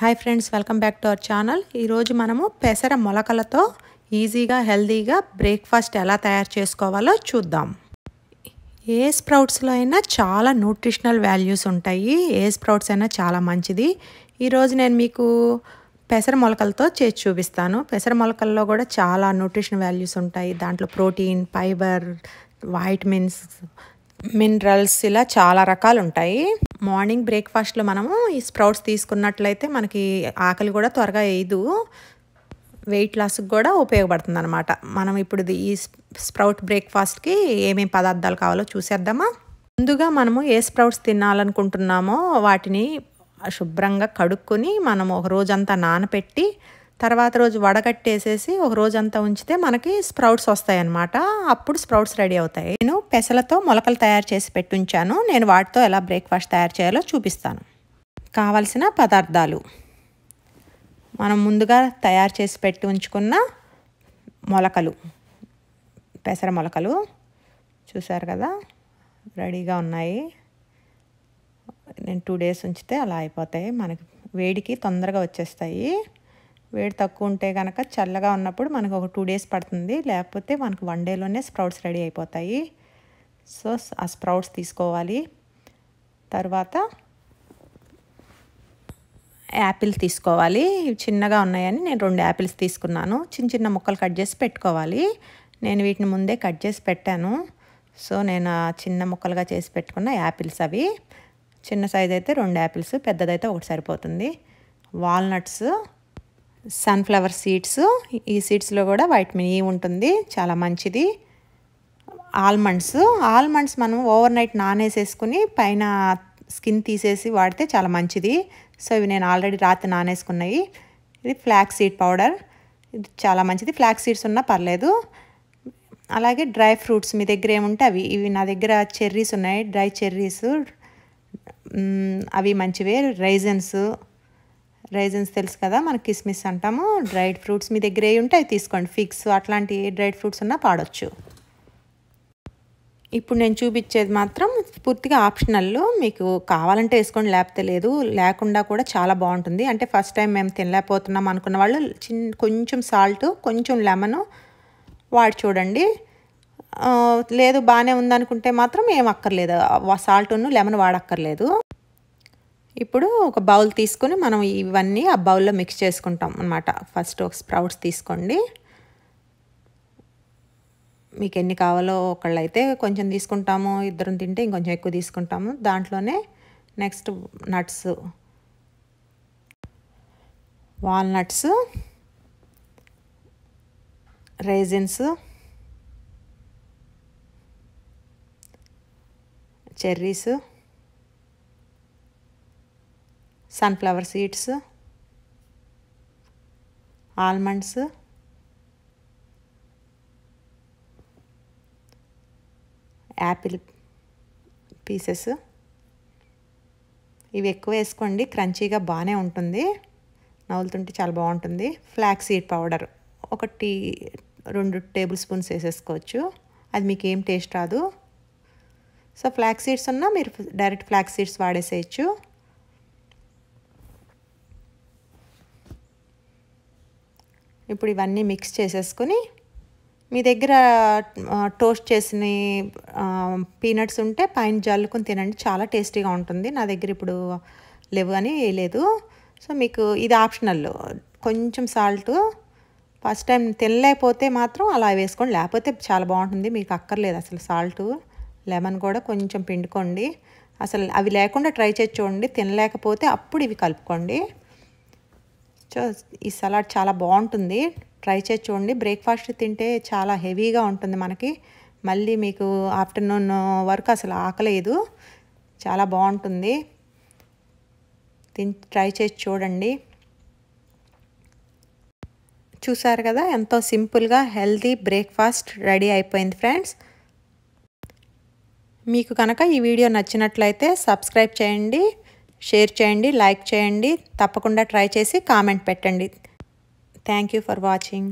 hi friends welcome back to our channel ఈరోజు మనము పెసర మొలకలతో ఈజీగా హెల్దీగా బ్రేక్ఫాస్ట్ ఎలా తయారు చేసుకోవాలో చూద్దాం ఏ స్ప్రౌట్స్లో అయినా చాలా న్యూట్రిషనల్ వాల్యూస్ ఉంటాయి ఏ స్ప్రౌట్స్ అయినా చాలా మంచిది ఈరోజు నేను మీకు పెసర మొలకలతో చేసి చూపిస్తాను పెసర మొలకల్లో కూడా చాలా న్యూట్రిషన్ వాల్యూస్ ఉంటాయి దాంట్లో ప్రోటీన్ ఫైబర్ వైటమిన్స్ మినరల్స్ ఇలా చాలా రకాలు ఉంటాయి మార్నింగ్ బ్రేక్ఫాస్ట్లో మనము ఈ స్ప్రౌట్స్ తీసుకున్నట్లయితే మనకి ఆకలి కూడా త్వరగా వేయదు వెయిట్ లాస్కి కూడా ఉపయోగపడుతుంది అనమాట మనం ఇప్పుడు ఈ స్ప్రౌట్ బ్రేక్ఫాస్ట్కి ఏమేమి పదార్థాలు కావాలో చూసేద్దామా ముందుగా మనము ఏ స్ప్రౌట్స్ తినాలనుకుంటున్నామో వాటిని శుభ్రంగా కడుక్కొని మనం ఒక రోజంతా నానపెట్టి తర్వాత రోజు వడగట్టేసేసి ఒక రోజంతా ఉంచితే మనకి స్ప్రౌట్స్ వస్తాయి అనమాట అప్పుడు స్ప్రౌట్స్ రెడీ అవుతాయి నేను పెసలతో మొలకలు తయారు చేసి పెట్టుంచాను నేను వాటితో ఎలా బ్రేక్ఫాస్ట్ తయారు చేయాలో చూపిస్తాను కావలసిన పదార్థాలు మనం ముందుగా తయారు చేసి పెట్టి ఉంచుకున్న మొలకలు పెసర మొలకలు చూసారు కదా రెడీగా ఉన్నాయి నేను టూ డేస్ ఉంచితే అలా అయిపోతాయి మనకి వేడికి తొందరగా వచ్చేస్తాయి వేడి తక్కువ ఉంటే కనుక చల్లగా ఉన్నప్పుడు మనకు ఒక టూ డేస్ పడుతుంది లేకపోతే మనకు వన్ డేలోనే స్ప్రౌట్స్ రెడీ అయిపోతాయి సో ఆ స్ప్రౌట్స్ తీసుకోవాలి తర్వాత యాపిల్ తీసుకోవాలి ఇవి చిన్నగా ఉన్నాయని నేను రెండు యాపిల్స్ తీసుకున్నాను చిన్న చిన్న ముక్కలు కట్ చేసి పెట్టుకోవాలి నేను వీటిని ముందే కట్ చేసి పెట్టాను సో నేను చిన్న ముక్కలుగా చేసి పెట్టుకున్న యాపిల్స్ అవి చిన్న సైజ్ అయితే రెండు యాపిల్స్ పెద్దదైతే ఒకటి సరిపోతుంది వాల్నట్స్ సన్ఫ్లవర్ సీడ్స్ ఈ సీడ్స్లో కూడా వైటమిన్ ఈ ఉంటుంది చాలా మంచిది ఆల్మండ్స్ ఆల్మండ్స్ మనం ఓవర్ నైట్ నానేసేసుకుని పైన స్కిన్ తీసేసి వాడితే చాలా మంచిది సో ఇవి నేను ఆల్రెడీ రాత్రి నానేసుకున్నాయి ఇది ఫ్లాక్ సీడ్ పౌడర్ ఇది చాలా మంచిది ఫ్లాక్ సీడ్స్ ఉన్నా పర్లేదు అలాగే డ్రై ఫ్రూట్స్ మీ దగ్గర ఏముంటే అవి ఇవి నా దగ్గర చెర్రీస్ ఉన్నాయి డ్రై చెర్రీస్ అవి మంచివే రైజన్స్ రైజన్స్ తెలుసు కదా మనకి కిస్మిస్ అంటాము డ్రైడ్ ఫ్రూట్స్ మీ దగ్గర ఏ ఉంటే తీసుకోండి ఫిక్స్ అట్లాంటి ఏ డ్రైడ్ ఫ్రూట్స్ ఉన్నా పాడొచ్చు ఇప్పుడు నేను చూపించేది మాత్రం పూర్తిగా ఆప్షనల్ మీకు కావాలంటే వేసుకోండి లేకపోతే లేదు లేకుండా కూడా చాలా బాగుంటుంది అంటే ఫస్ట్ టైం మేము తినలేకపోతున్నాం అనుకున్న వాళ్ళు చిన్న కొంచెం సాల్ట్ కొంచెం లెమన్ వాడి చూడండి లేదు బాగానే ఉందనుకుంటే మాత్రం ఏం అక్కర్లేదు సాల్ట్ను లెమన్ వాడక్కర్లేదు ఇప్పుడు ఒక బౌల్ తీసుకొని మనం ఇవన్నీ ఆ బౌల్లో మిక్స్ చేసుకుంటాం అనమాట ఫస్ట్ ఒక స్ప్రౌట్స్ తీసుకోండి మీకు ఎన్ని కావాలో ఒకళ్ళైతే కొంచెం తీసుకుంటాము ఇద్దరం తింటే ఇంకొంచెం ఎక్కువ తీసుకుంటాము దాంట్లోనే next nuts walnuts raisins cherries sunflower seeds almonds apple pieces ఇవి ఎక్కువ వేసుకోండి క్రంచీగా బాగానే ఉంటుంది నవ్వులుతుంటే చాలా బాగుంటుంది ఫ్లాక్ సీడ్ పౌడర్ ఒక టీ రెండు టేబుల్ స్పూన్స్ వేసేసుకోవచ్చు అది మీకు ఏం టేస్ట్ రాదు సో ఫ్లాక్ సీడ్స్ ఉన్నా మీరు డైరెక్ట్ ఫ్లాక్ సీడ్స్ వాడేసేయచ్చు ఇప్పుడు ఇవన్నీ మిక్స్ చేసేసుకుని మీ దగ్గర టోస్ట్ చేసిన పీనట్స్ ఉంటే పైన జల్లుకుని తినండి చాలా టేస్టీగా ఉంటుంది నా దగ్గర ఇప్పుడు లేవు అని లేదు సో మీకు ఇది ఆప్షనల్ కొంచెం సాల్ట్ ఫస్ట్ టైం తినలేకపోతే మాత్రం అలా వేసుకోండి లేకపోతే చాలా బాగుంటుంది మీకు అక్కర్లేదు అసలు సాల్ట్ లెమన్ కూడా కొంచెం పిండుకోండి అసలు అవి లేకుండా ట్రై చేసి చూడండి తినలేకపోతే అప్పుడు ఇవి కలుపుకోండి ఈ సలాడ్ చాలా బాగుంటుంది ట్రై చేసి చూడండి బ్రేక్ఫాస్ట్ తింటే చాలా హెవీగా ఉంటుంది మనకి మళ్ళీ మీకు ఆఫ్టర్నూన్ వరకు అసలు ఆకలేదు చాలా బాగుంటుంది తిని ట్రై చేసి చూడండి చూసారు కదా ఎంతో సింపుల్గా హెల్తీ బ్రేక్ఫాస్ట్ రెడీ అయిపోయింది ఫ్రెండ్స్ మీకు కనుక ఈ వీడియో నచ్చినట్లయితే సబ్స్క్రైబ్ చేయండి షేర్ చేయండి లైక్ చేయండి తప్పకుండా ట్రై చేసి కామెంట్ పెట్టండి థ్యాంక్ యూ ఫర్ వాచింగ్